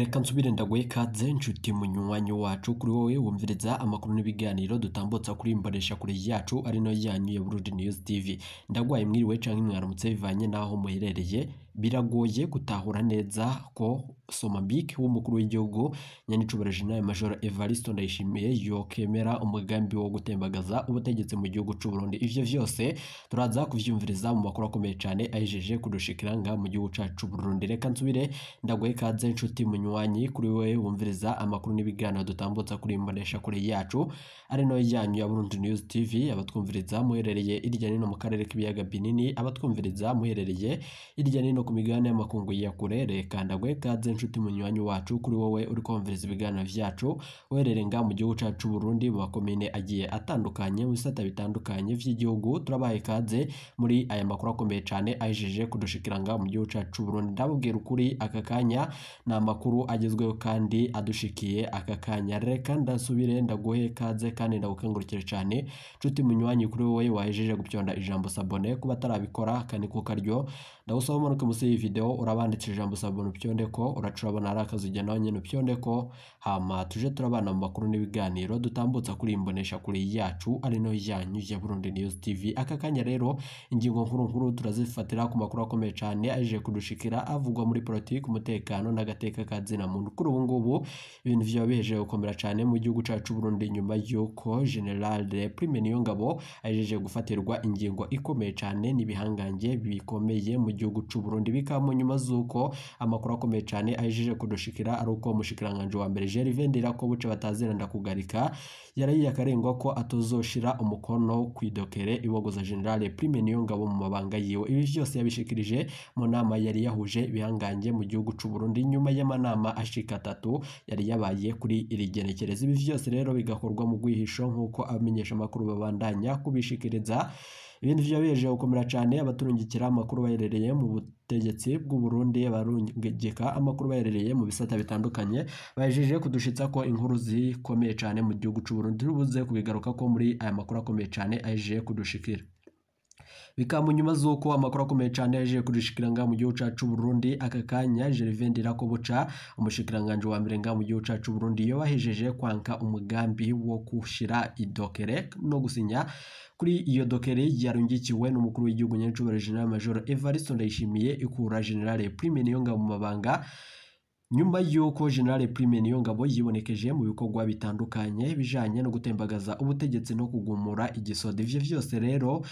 reka nsubire ndaguhe ikaze inshuti munywanyi wacu kuri wowe wumviriza amakuru n'ibiganiro dutambutsa kuri imbonesha kure yacu ari nayo yanyu ya Burundi News TV ndagwaye mwiriwe canke mwaramutse bivanye naho muherereye biragoye gutahura neza ko Somabik w'umukuru w'igihugu Nyanicubara Jenerali Major Evariste Ndayishimiye yokemera umugambi wo gutembagaza ubutegetsi mu gihugu cy'u Burundi byose turaza kuvyumviriza mu makuru akomeye cyane ayijeje kudushikiranga mu gihugu cyacu Burundi reka nsubire ndagoye kaze inshuti munywanyi kuri we wumviriza amakuru n'ibiganiro dutambutsa kuri imbonesha kure yacu ari no yanyu ya Burundi News TV abatwumviriza muherereye irya nino mu karere k'ibiyaga binini abatwumviriza muherereye no nino ku migabane y'amakungu ya kure kandagwe kaze nshuti munyuranye wacu kuri wowe uri kumviriza ibiganiro byacu wererenga mu gihugu cyacu Burundi mu makomine agiye atandukanye mu bisata bitandukanye by'igihugu turabaye kaze muri aya makuru akomeye cyane ajeje kudushikiranga mu gihugu cyacu Burundi ndabubwira ukuri aka kanya ni amakuru agezweho kandi adushikiye aka kanya reka ndasubire ndaguhe kaze kandi ndagukangurukire cyane nshuti munyuranye kuri wowe wajeje gupyonda ijambo sabone kuba atarabikora kandi kukaryo nawe usoma umanuke munsi y'iyi video urabandikira ijambo sabuntu pyondeko uracurabona ari akazu ujya nawe nyine hama tuje turabana mu makuru n'ibiganiro dutambutsa kuri imbonesha kuri yacu ari no yanyu ya Burundi News TV aka kanya rero ingingo nkuru nkuru turazifatira ku makuru akomeye cyane aje kudushikira avugwa muri politiki umutekano n'agateka ka zina muntu kuri ubu ngubu ibintu byaba gukomera cyane mu gihugu cyacu Burundi nyuma y'uko General de Prime Niyongabo ajeje gufatirwa ingingo ikomeye cyane n'ibihangange bikomeye mu igihugu cy'u Burundi bikamo nyuma z'uko amakuru akomeye cyane ahejeje kudushikira ari uko umushikiranganji wa mbere Gervais Ndirakobuce bataziranda kugarika yarayiye akarengwa ko atozoshira umukono ku idokere ibogoza General Prime Niyongabo mu mabanga yiwe ibi byose yabishikirije mu nama yari yahuje bihangange mu gihugu cy'u Burundi nyuma y'amanama ashika atatu yari yabaye kuri iri genekereza ibi byose rero bigakorwa mu rwihisho nk'uko abamenyesha amakuru babandanya kubishikiriza ibindi byo gukomera cyane abaturungikira amakuru baherereye mu butegetsi bw'u Burundi barungika amakuru baherereye mu bisata bitandukanye bajeje kudushyitsa ko inkuru zikomeye cyane mu gihugu cy'u Burundi kubigaruka ko muri aya makuru akomeye cyane aje kudushikira bikaba mu nyuma z'uko amakuru akomeye cyane yaje kudushikiranga mu gihugu cyacu Burundi aka kanya Gervais Ndirakobuca umushikiranganji wa mbere mu gihugu cyacu Burundi yabahejeje kwanka umugambi wo kushira idokere no gusinya kuri iyo dokere yarungikiwe n'umukuru w'igihugu nyancubara General Major Evariste Ndayishimiye ikura General Prime Niyonga mu mabanga nyuma y'uko General Prime Niyongabo yibonekeje mu bikorwa bitandukanye bijanye no gutembagaza ubutegetsi no kugumura igisoda ivyo vyose rero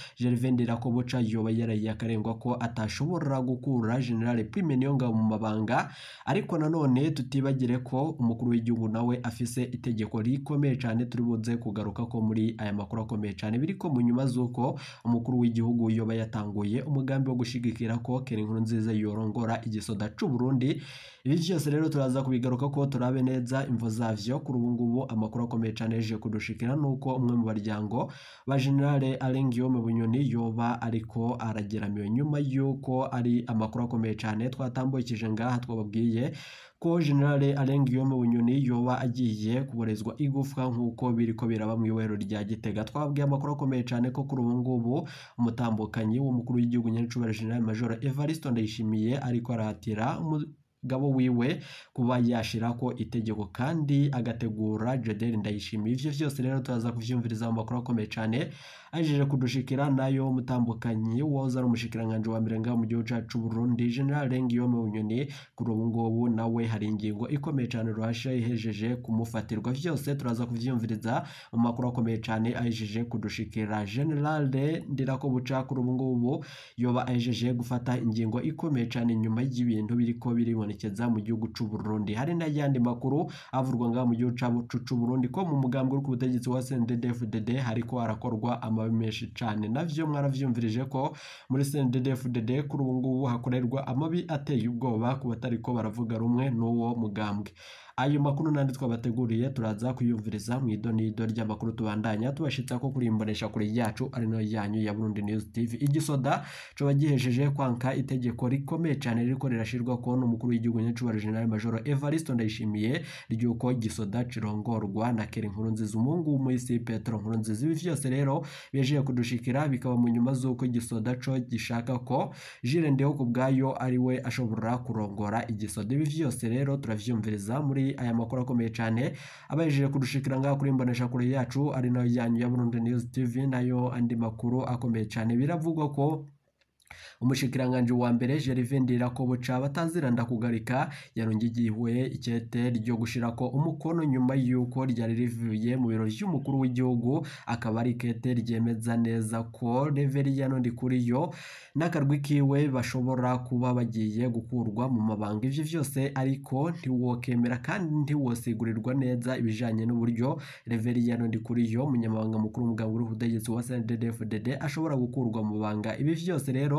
ko buca yoba yarayiye akarengwa ko atashobora gukura General Prime Niyongabo mu mabanga ariko nanone tutibagire ko umukuru w'igihugu nawe afise itegeko rikomeye cyane turi buze kugaruka ko muri aya makuru akomeye cyane ko mu nyuma z'uko umukuru w'igihugu yoba yatanguye umugambi wo gushigikira ko Keri nziza yorongora igisoda c'u Burundi byose rero turaza kubigaruka ko turabe neza imvo zavyo kuri ubu ngubu amakuru akomeye cyane yaje kudushikira nuko umwe mu baryango ba General Alengiyome Bunyoni yoba ariko arageramiwe nyuma yuko ari amakuru akomeye cyane twatambukije ngaha twababwiye ko generale Alengiyome Bunyoni yoba agiye kuborezwa igufwa nk'uko biri ko biraba mu iwero rya Gitega twabwiye amakuru akomeye cyane ko kuri ubu ngubu umutambukanyi w'umukuru w'igihugu nyacubahiro General Major Evariste Ndayishimiye ariko arahatira mugabo wiwe kuba ko itegeko kandi agategura jodeli ndayishimiye ibyo byose rero turaza kubyumviriza mu makuru akomeye cyane ajeje kudushikira nayo mutambukanyi woza ari umushikiranganji wa Mirenga mu gihugu cyacu Burundi General Rengiyome Bunyoni kuri ubu ngubu nawe hari ingingo ikomeye cyane ruhasha ihejeje kumufatirwa byose turaza kubyumviriza mu makuru akomeye cyane ajeje kudushikira General ndira ko buca kuri ubu ngubu yoba ajeje gufata ingingo ikomeye cyane nyuma y'ibintu ko biriboneka yerekeza mu gihugu cy'u Burundi hari n'ayandi makuru avurwa ngaha mu gihugu cy'u Burundi ko mu mugambi uri ku butegetsi wa CNDD-FDD hariko harakorwa amabi menshi cyane navyo mwaravyumvirije ko muri CNDD-FDD kuri ubu ngubu hakorerwa amabi ateye ubwoba ku batariko baravuga rumwe n'uwo mugambwe ayo makuru nandi twabateguriye turaza kuyumviriza mu idonido ry'amakuru tubandanya tubashitsa ko kuri imbonesha kure yacu ari nayo yanyu ya Burundi News TV igisoda coba gihesheje kwanka itegeko rikomeye cyane ririko rirashirwa kubona umukuru ry'igihugu n'icuba General Major Evariste Ndayishimiye ry'uko gisoda cirongorwa na Keri Nkurunziza umungu Moise Petro Nkurunziza ibi vyose rero byejeje kudushikira bikaba mu nyuma z'uko gisoda co gishaka ko Jules Ndeo ku bwayo ari we ashobora kurongora igisoda ibi vyose rero turavyumviriza muri aya makuru akomeye cyane abajeje kudushikira ngaha kuri mbonesha kure yacu ari nayo yanyu ya Burundi News TV nayo andi makuru akomeye cyane biravugwa ko umushikiranganji wa mbere ko Ndirakobuca batazira ndakugarika yarongegihwe ikete ryo gushira ko umukono nyuma yuko ryari rivuye mu biro by'umukuru w'igihugu akaba ari ikete ryemeza neza ko Reveriyano Ndikuriyo n'akarwi kiwe bashobora kuba bagiye gukurwa mu mabanga ibyo byose ariko ntiwokemera kandi ntiwosigurirwa neza ibijanye n'uburyo Reveriyano Ndikuriyo umunyamabanga mukuru w'umugabo w'ubutegetsi wa cndd ashobora gukurwa mu mabanga ibi byose rero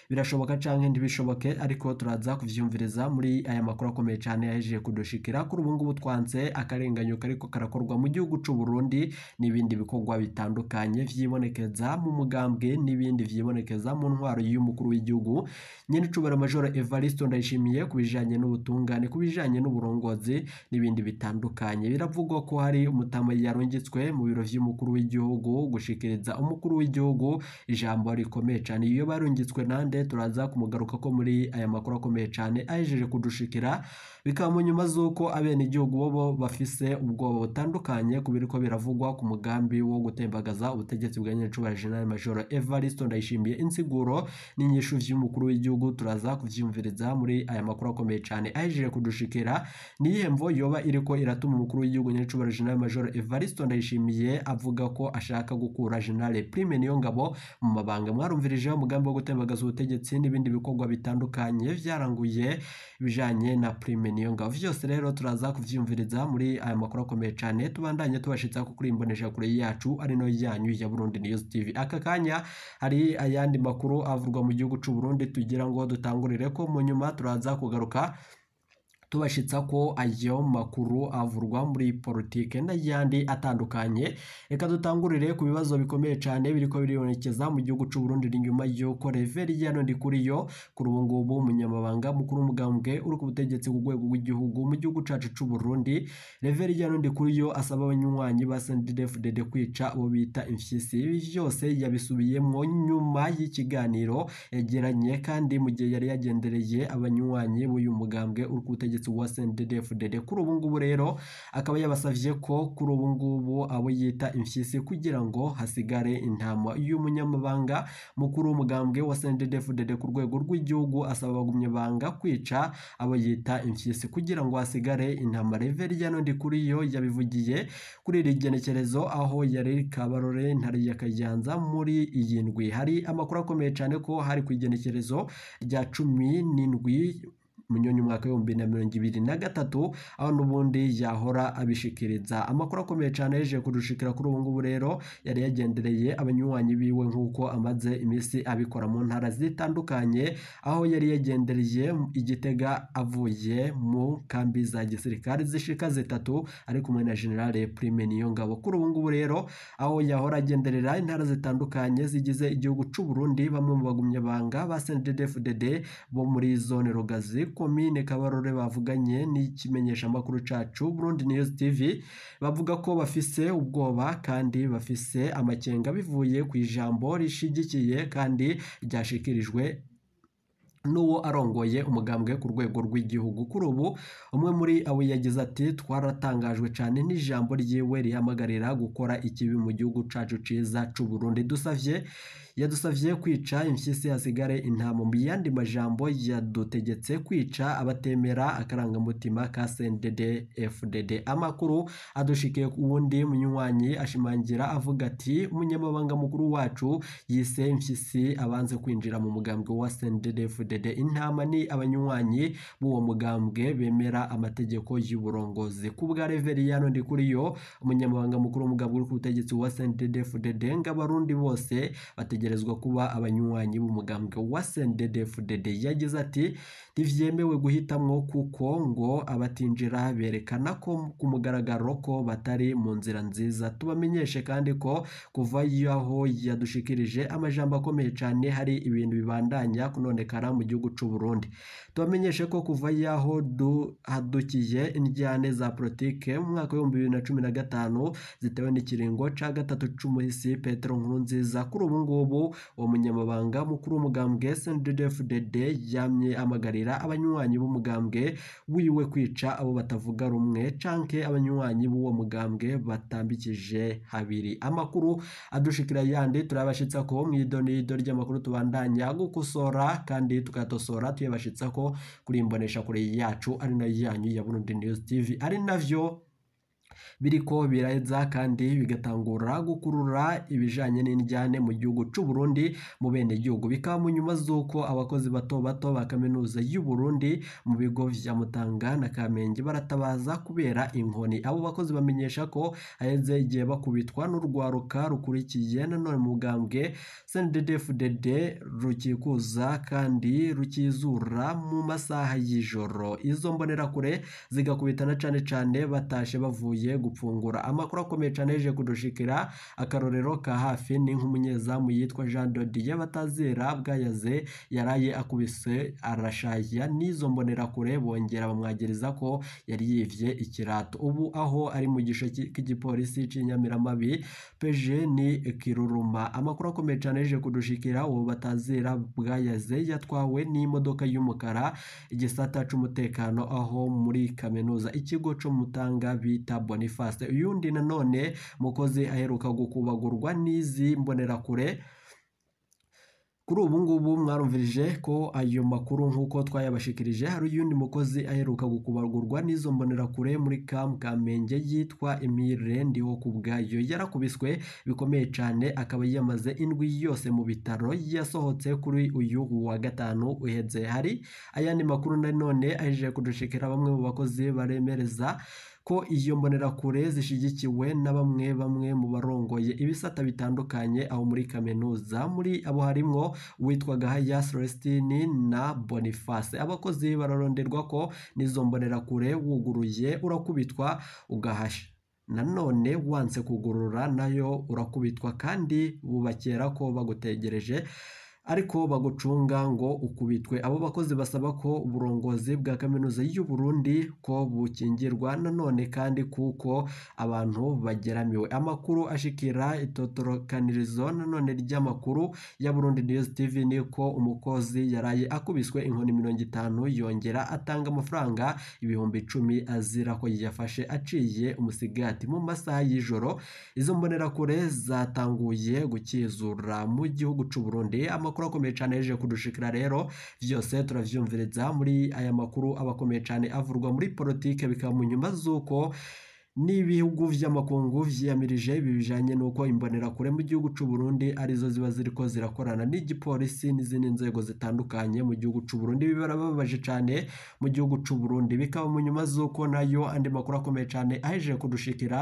birashoboka cyangwa ntibishoboke ariko turaza kubyiyumviriza muri aya makuru akomeye cyane yaje kudushikira kuri ubu ngubu twanze akarenganyo kariko karakorwa mu gihugu cy'u Burundi n'ibindi bikorwa bitandukanye byibonekeza mu mugambwe n'ibindi byibonekeza mu ntwaro y'umukuru w'igihugu nyene cubara major Evariste Ndayishimiye kubijanye n'ubutungane kubijanye n'uburongozi n'ibindi bitandukanye biravugwa ko hari umutama yarungitswe mu biro by'umukuru w'igihugu gushikiriza umukuru w'igihugu ijambo rikomeye cyane iyo barongetswe nande turaza kumugaruka ko muri aya makuru akomeye cyane ahejeje kudushikira bikaba mu nyuma z'uko abenegihugu bo bafise ubwoba butandukanye ku biriko biravugwa ku mugambi wo gutembagaza ubutegetsi bwa nyirinshubura jenerali majoro evariste ndayishimiye insiguro n'inyishu vy'umukuru w'igihugu turaza kuvyumviriza muri aya makuru akomeye cyane ahejeje kudushikira ni iyihe mvo yoba iriko iratuma umukuru w'igihugu nyirinshubura jenerali majoro evariste ndayishimiye avuga ko ashaka gukura jenerali prime niyo ngabo mu mabanga mwarumvirijeho umugambi wo gutembagaza ubutegetsi n'ibindi bikorwa bitandukanye byaranguye ibijanye na prime niyonga byose rero turaza kubyiyumviriza muri aya makuru akomeye cyane tubandanye tubashitsa ko kuri imbonesha kure yacu ari no yanyu ya Burundi News TV aka kanya hari ayandi makuru avurwa mu gihugu cy'u Burundi tugira ngo dutangurire ko mu nyuma turaza kugaruka tubashyitsa ko ayo makuru avurwa muri politiki n'ayandi atandukanye reka dutangurire ku bibazo bikomeye cyane biri ko biribonekeza mu gihugu cy'u Burundi nyuma y'uko reveri ya none kuri yo kuri ubu ngubu umunyamabanga mukuru w'umugambwe uri ku butegetsi ku rwego rw'igihugu mu gihugu cyacu cy'u Burundi reveri ya none kuri yo asaba abanywanyi ba SNDD-FDD kwica abo bita imfyisi byose yabisubiyemo nyuma y'ikiganiro yagiranye kandi mu gihe yari yagendereye abanywanyi b'uyu mugambwe uri ku butegetsi ndetse Uwasen Dedef kuri ubu ngubu rero akaba yabasabye ko kuri ubu ngubu abo yita imfyisi kugira ngo hasigare intama y'umunyamabanga mukuru w'umugambwe wa cndd ku rwego rw'igihugu asaba abagumye banga kwica abo yita imfyisi kugira ngo hasigare intama Reverien Yanondi kuriyo yabivugiye kuri iri genekerezo aho yari Kabarore ntari ya muri iyi ndwi hari amakuru akomeye cyane ko hari ku igenekerezo rya cumi n'indwi munyoni umwaka w'ibihumbi na mirongo ibiri na gatatu aho n'ubundi yahora abishikiriza amakuru akomeye cyane yaje kudushikira kuri ubu ngubu rero yari yagendereye abanywanyi biwe nk'uko amaze iminsi abikora mu ntara zitandukanye aho yari yagendereye igitega avuye mu kambi za gisirikare zishika zitatu ari kumwe na generale prime niyongabo kuri ubu ngubu rero aho yahora agenderera intara zitandukanye zigize igihugu cy'u Burundi bamwe mu bagumyabanga ba cndd bo muri zone Rogazi komine kabarore bavuganye n'ikimenyeshamakuru cacu burundi news tv bavuga ko bafise ubwoba kandi bafise amakenga bivuye ku ijambo rishigikiye kandi ryashikirijwe n'uwo arongoye umugambwe ku rwego rw'igihugu kuri ubu umwe muri abo yagize ati twaratangajwe cyane n'ijambo ryiwe rihamagarira gukora ikibi mu gihugu cacu ciza c'uburundi dusavye yadusabye kwica impyisi hasigare intama mu yandi majambo yadutegetse kwica abatemera akarangamutima ka sendede fdd amakuru adushikiye ku wundi munywanyi ashimangira avuga ati umunyamabanga mukuru wacu yise impyisi abanze kwinjira mu mugambwe wa sendede fdd intama ni abanywanyi b'uwo mugambwe bemera amategeko y'uburongozi ku bwa reveriyano yo umunyamabanga mukuru w'umugambwe uri ku butegetsi wa sendede fdd ngo abarundi bose bategeka bategerezwa kuba abanywanyi b'umugambwe wa CNDD-FDD yagize ati ntibyemewe guhitamo kuko ngo abatinjira berekana ko ku mugaragaro ko batari mu nzira nziza tubamenyeshe kandi ko kuva yaho yadushikirije amajambo akomeye cyane hari ibintu bibandanya kunonekara mu gihugu cy'u Burundi tubamenyeshe ko kuva yaho duhadukiye indyane za politiki mu mwaka w'ibihumbi bibiri na cumi na gatanu zitewe n'ikiringo cya gatatu cy'umuhisi Petero Nkurunziza kuri ubu ngubu uwo munyamabanga mukuru w'umugambwe sndd yamye amagariye guhagararira abanywanyi b'umugambwe wiwe kwica abo batavuga rumwe canke abanywanyi b'uwo mugambwe batambikije habiri amakuru adushikira yandi turabashitsa ko mw'idonido ry'amakuru tubandanya gukosora kandi tukatosora tuyabashitsa ko kuri imbonesha kure yacu ari nayo yanyu ya Burundi News TV ari navyo biriko biraheza kandi bigatangura gukurura ibijanye n'indyane mu gihugu cy'u Burundi mu bene gihugu bikaba mu nyuma z'uko abakozi bato bato ba kaminuza y'u Burundi mu bigo vya Mutanga na Kamenge baratabaza kubera inkoni abo bakozi bamenyesha ko haheze igihe bakubitwa n'urwaruka rukurikiye na mu bwambwe CNDD-FDD rukikuza kandi rukizura mu masaha y'ijoro izo mbonerakure zigakubitana cane cane batashe bavuye yishimiye gupfungura amakuru akomeye cyane yaje kudushikira akarorero ka hafi ni nk'umunyezamu yitwa jean dodiye batazera bwayaze yaraye akubise arashahira n'izo mbonerakure bongera bamwagiriza ko yari yivye ikirato ubu aho ari mu gisho k'igipolisi cy'inyamiramabi peje ni kiruruma amakuru akomeye cyane yaje kudushikira uwo batazera bwayaze yatwawe n'imodoka y'umukara igisata cy'umutekano aho muri kaminuza ikigo cyo mutanga bita Boniface uyundi nanone mukozi aheruka gukubagurwa n'izi mbonerakure kuri ubu ngubu mwarumvirije ko ayo makuru nk'uko twayabashikirije hari uyundi mukozi aheruka gukubagurwa n'izo mbonerakure muri kamu kamenge yitwa Emile ndiwo ku yarakubiswe bikomeye cyane akaba yamaze indwi yose mu bitaro yasohotse kuri uyu wa gatanu uhetse hari ayandi makuru nanone ahejeje kudushikira bamwe mu bakozi baremereza ko iyo mbonerakure zishyigikiwe na bamwe bamwe mu barongoye ibisata bitandukanye aho muri kaminuza muri abo harimo uwitwa Gahaya Celestine na Boniface abakozi bararonderwa ko n'izo mbonerakure wuguruye urakubitwa ugahasha nanone wanse kugurura nayo urakubitwa kandi bubakera ko bagutegereje ariko bagucunga ngo ukubitwe abo bakozi basaba ko uburongozi bwa kaminuza y'u Burundi ko bukingirwa nanone kandi kuko abantu bageramiwe amakuru ashikira itotorokanirizo nanone ry'amakuru ya Burundi News TV ni ko umukozi yaraye akubiswe inkoni mirongo itanu yongera atanga amafaranga ibihumbi icumi azira ko yafashe aciye umusigati mu masaha y'ijoro izo mbonerakure zatanguye gukizura mu gihugu cy'u Burundi amakuru amakuru akomeye cyane yaje kudushikira rero byose turabyumviriza muri aya makuru aba akomeye cyane avurwa muri politiki bikaba mu nyuma z'uko n'ibihugu by'amakungu byiyamirije ibi bijyanye n'uko imbonerakure mu gihugu cy'u Burundi arizo ziba ziri ko zirakorana n'igipolisi n'izindi nzego zitandukanye mu gihugu cy'u Burundi birababaje cyane mu gihugu cy'u Burundi bikaba mu nyuma z'uko nayo andi makuru akomeye cyane ahejeje kudushikira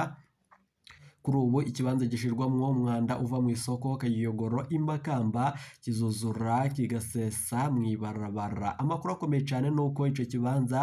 kuri ubu ikibanza gishyirwamo umwanda uva mu isoko kayiyogoro imakamba kizuzura kigasesa mu ibarabara amakuru akomeye cyane ni uko icyo kibanza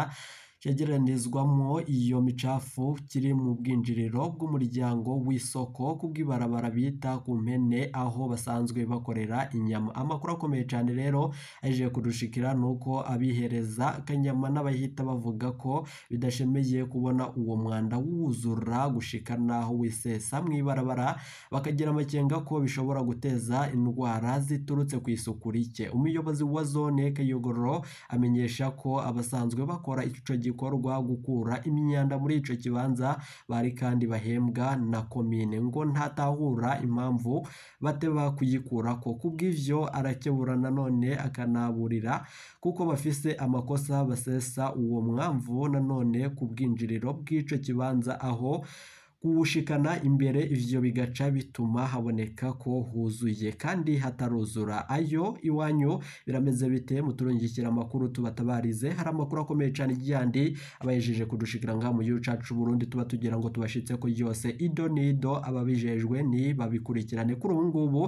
cyegeranyirizwamo iyo micafu kiri mu bwinjiriro bw'umuryango w'isoko ku bita ku mpene aho basanzwe bakorera inyama. Amakuru akomeye cyane rero aje kudushikira ni uko abihereza Kanyama n'abahita bavuga ko bidashemeye kubona uwo mwanda wuzura gushika n'aho wisesa mu ibarabara bakagira amakenga ko bishobora guteza indwara ziturutse ku isuku rike. Umuyobozi wa zone Kayogoro amenyesha ko abasanzwe bakora ico gikorwa gikorwa gukura imyanda muri icyo kibanza bari kandi bahembwa na komine ngo ntatahura impamvu bateba kuyikura ko kubw'ibyo arakebura nanone akanaburira kuko bafise amakosa basesa uwo mwamvu nanone ku bwinjiriro bw'icyo kibanza aho kuwushikana imbere ivyo bigaca bituma haboneka ko huzuye kandi hataruzura ayo iwanyu birameze bite muturungikira amakuru tubatabarize hari amakuru akomeye cyane yandi abayejeje kudushikira ngaha mu gihugu cacu Burundi tuba tugira ngo tubashyitse ko yose ido nido ababijejwe ni babikurikirane kuri ubu ngubu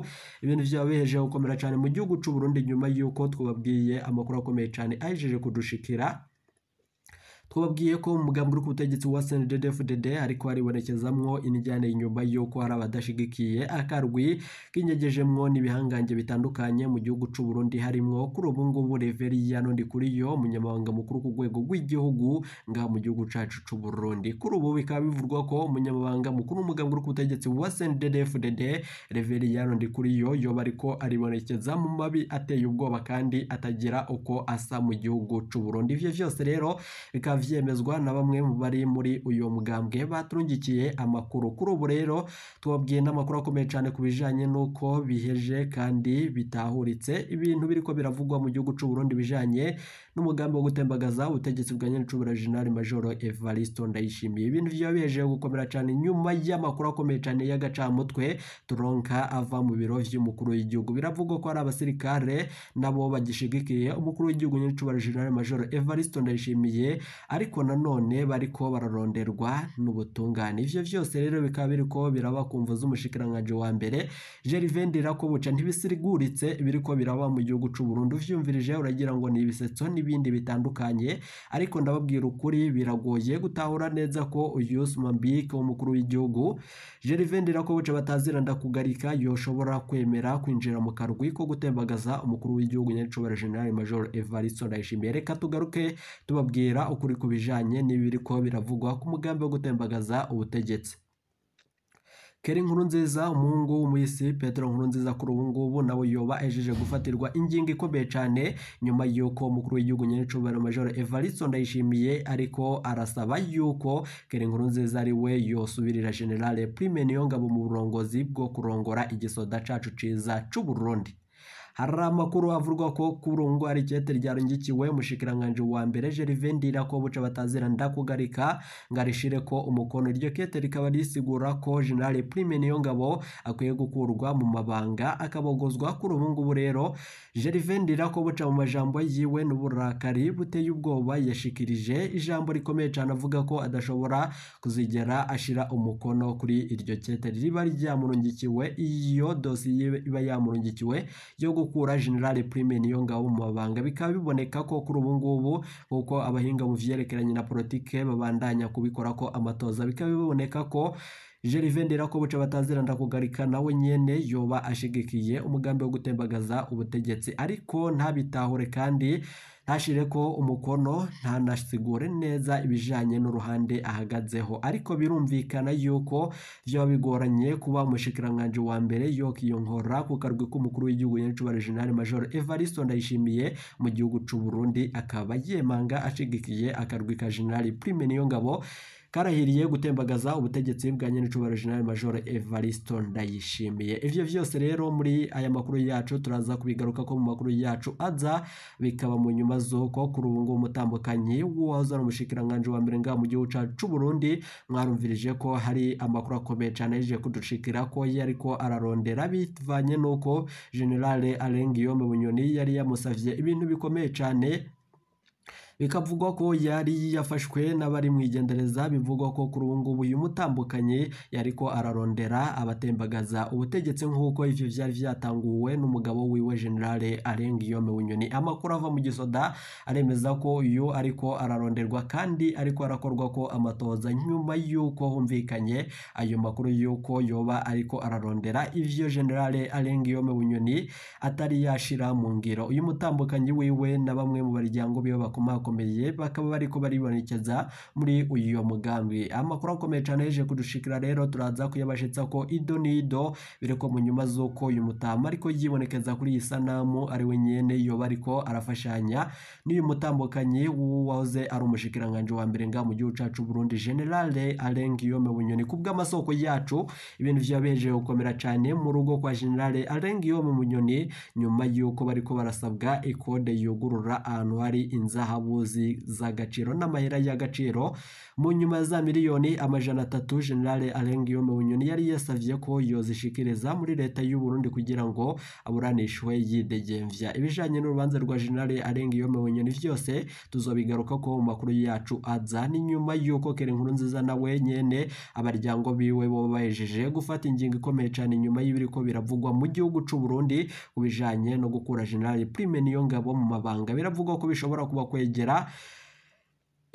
ibintu vyo gukomera cyane mu gihugu c'u nyuma yuko twababwiye amakuru akomeye cyane ayejeje kudushikira twababwiye ko mu mugambi uri ku butegetsi wa snddfdd ariko haribonekezamwo injyana inyuma y'uko hari abadashyigikiye akarwi k'inyegejemwo n'ibihangange bitandukanye mu gihugu cy'u Burundi harimwo kuri ubu ngubu kuri yo umunyamabanga mukuru ku rwego rw'igihugu nga mu gihugu cacu cy'u Burundi kuri ubu bikaba bivugwa ko umunyamabanga mukuru w'umugambi uri ku butegetsi wa snddfdd kuri yo yoba ariko aribonekeza mu mabi ateye ubwoba kandi atagira uko asa mu gihugu cy'u Burundi ivyo vyose rero bikaba vyemezwa na bamwe mu bari muri uyu mugambwe baturungikiye amakuru kuri ubu rero tubabwiye n'amakuru akomeye cyane ku bijyanye n'uko biheje kandi bitahuritse ibintu biriko biravugwa mu gihugu cy'u Burundi bijanye n'umugambi wo gutembagaza ubutegetsi bwa nyirinshubura General Major Evaristo Ndayishimiye ibintu vyo biheje gukomera cyane nyuma y'amakuru akomeye cyane y'agacamutwe turonka ava mu biro by'umukuru w'igihugu biravugwa ko hari abasirikare nabo bagishigikiye umukuru w'igihugu nyirinshubura General Major Evaristo Ndayishimiye ariko nanone bari kuba bararonderwa n'ubutungane ibyo byose rero bikaba biri kuba biraba ku mvu z'umushikiranganji wa mbere ko buca ntibisiriguritse biri ko biraba mu gihugu cy'u Burundi uvyumvirije uragira ngo ni ibisetso n'ibindi bitandukanye ariko ndababwira ukuri biragoye gutahura neza ko uyu Mambike umukuru w'igihugu Gervain Ndirakobuca bataziranda kugarika yoshobora kwemera kwinjira mu karwi ko gutembagaza umukuru w'igihugu nyacubahiro General Major Evaristo Ndayishimiye reka tugaruke tubabwira ukuri ku bijyanye n'ibiri ko biravugwa ku mugambi wo gutembagaza ubutegetsi keri nkuru nziza umuhungu w'umuyisi petero nkuru nziza kuri ubu ngubu nawe yoba ejeje gufatirwa ingingo ikomeye cyane nyuma y'uko umukuru w'igihugu nyir'icubahiro majoro evaristo ndayishimiye ariko arasaba y'uko keri nkuru nziza ari we yosubirira generale prime niyo ngabo mu burongozi bwo kurongora igisoda cacu ciza c'uburundi hari amakuru avurwa ko kurungwa rikete ryarungikiwe mushikiranganje wa mbere ko buca batazira ndakugarika ngarishire ko umukono iryo kete rikaba risigura ko General Prime Niyongabo akwiye gukurwa mu mabanga akabogozwa kuri ubu ngubu rero ko buca mu majambo yiwe n'uburakari buteye ubwoba yashikirije ijambo rikomeye cyane avuga ko adashobora kuzigera ashyira umukono kuri iryo kete riba ryamurungikiwe iyo dosiye iba yamurungikiwe yo gukora gukura generale prime niyo ngabo mu mabanga bikaba biboneka ko kuri ubu ngubu nk'uko abahinga mu byerekeranye na politike babandanya kubikora ko amatoza bikaba biboneka ko Gervais Nderakobuca bataziranda kugarika nawe nyine yoba ashigikiye umugambi wo gutembagaza ubutegetsi ariko ntabitahure kandi ntashire ko umukono ntanasigure neza ibijyanye n'uruhande ahagazeho ariko birumvikana yuko byaba bigoranye kuba umushikiranganji wa mbere yokiyonkora ku karwi k'umukuru w'igihugu nyacubahiro jenerali major evariste ndayishimiye mu gihugu cy'u Burundi akaba yemanga ashigikiye akarwi ka jenerali prime niyo ngabo karahiriye gutembagaza ubutegetsi bwa nyirincuba Jenerali majoro Evaristo ndayishimiye ibyo byose rero muri aya makuru yacu turaza kubigaruka ko mu makuru yacu aza bikaba mu nyuma z'uko kuri ubu ngubu umutambukanyi wazana umushikiranganji wa mbere ngaha mu gihugu cyacu cy'u Burundi mwarumvirije ko hari amakuru akomeye cyane yaje kudushikira ko yari ko ararondera bivanye n'uko generale Alain Guillaume Bunyoni yari yamusabye ibintu bikomeye cyane bikavugwa ko yari yafashwe n'abari mu igendereza bivugwa ko kuri ubu ngubu uyu mutambukanye yari ararondera abatembagaza ubutegetsi nk'uko ivyo vyari vyatanguwe n'umugabo wiwe generale arenga yome bunyoni amakuru ava mu gisoda aremeza ko uyu ariko araronderwa kandi ariko arakorwa ko amatoza nyuma y'uko humvikanye ayo makuru y'uko yoba ariko ararondera ivyo generale arenga yome bunyoni atari yashira mu ngiro uyu mutambukanyi wiwe na bamwe mu baryango biwe bakomako birakomeye bakaba bariko baribonekeza muri uyu mugambi amakuru akomeye cyane yeje kudushikira rero turaza kuyabashitsa ko ido n'ido bireko mu nyuma z'uko uyu mutamu ariko yibonekeza kuri iyi sanamu ari we nyene yoba ariko arafashanya n'uyu mutambukanyi wahoze ari umushikiranganji wa mbere nga mu gihugu cacu Burundi Generale Alain Guillaume Bunyoni kubw'amasoko yacu ibintu vyabeje gukomera cyane mu rugo kwa Generale Alain mu Bunyoni nyuma yuko bariko barasabwa ikode yugurura ahantu hari inzahabu inzitibuzi z'agaciro n'amahera y'agaciro mu nyuma za miliyoni amajana atatu generale Alain Guillaume yari yasavye ko yozishikiriza muri leta y'u Burundi kugira ngo aburanishwe yidegemvya ibijanye n'urubanza rwa generale Alain Guillaume Bunyoni tuzobigaruka ko mu makuru yacu adza ni nyuma y'uko Kere Nkuru nziza nawe nyene abaryango biwe bo bahejeje gufata ingingo ikomeye cyane nyuma y'ibiriko biravugwa mu gihugu cyu Burundi ubijanye no gukura generale Prime Niyongabo mu mabanga biravugwa ko bishobora kuba kwegera kubera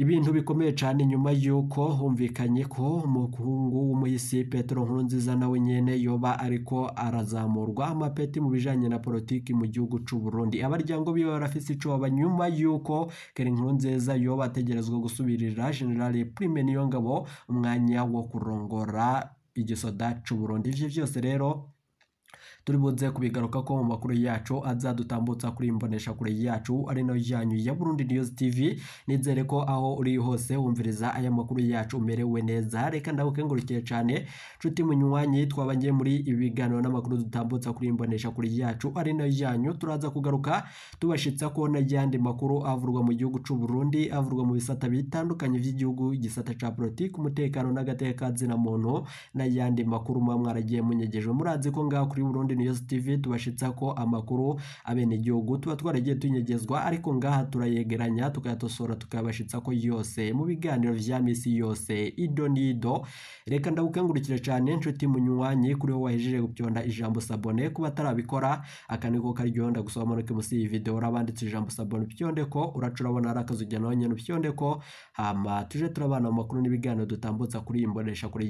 ibintu bikomeye cyane nyuma y'uko humvikanye ko umukungu w'umuyisi Petero Nkurunziza nawe nyine yoba ariko arazamurwa amapeti mu bijyanye na politiki mu gihugu cy'u Burundi abaryango biwe barafise icoba nyuma y'uko Keri Nkurunziza yoba ategerezwa gusubirira General Prime Niyongabo umwanya wo kurongora igisoda cy'u Burundi ivyo byose rero turi kubigaruka ko mu makuru yacu azadutambutsa kuri imbonesha kure yacu ari nayo yanyu ya Burundi News TV nizere ko aho uri hose wumviriza aya makuru yacu umerewe neza reka ndabukengurukire cyane nshuti munywanyi twabanye muri ibiganiro biganiro n'amakuru dutambutsa kuri imbonesha kure yacu ari nayo yanyu turaza kugaruka tubashyitsa ko n'ayandi makuru avurwa mu gihugu cy'u Burundi avurwa mu bisata bitandukanye by'igihugu igisata ca politiki umutekano n'agateka zina muntu n'ayandi makuru mwaragiye munyegeje murazi ko ngaho kuri Burundi News TV tubashitsa ko amakuru abenegihugu tuba twaragiye tunyegezwa ariko ngaha turayegeranya tukayatosora tukayabashitsa ko yose mu biganiro vya misi yose ido n'ido reka ndagukangurikira cyane inshuti munywanyi kuri wowe wahejeje gupyonda ijambo sabone kuba atarabikora akaniko karyoho ndagusaba manuke munsi video urabanditse ijambo sabone pyonde ko uracurabona urabona ari akazu ujyana wenyine upyonde ko hama tuje turabana mu makuru n'ibiganiro dutambutsa kuri iyi mboneshakure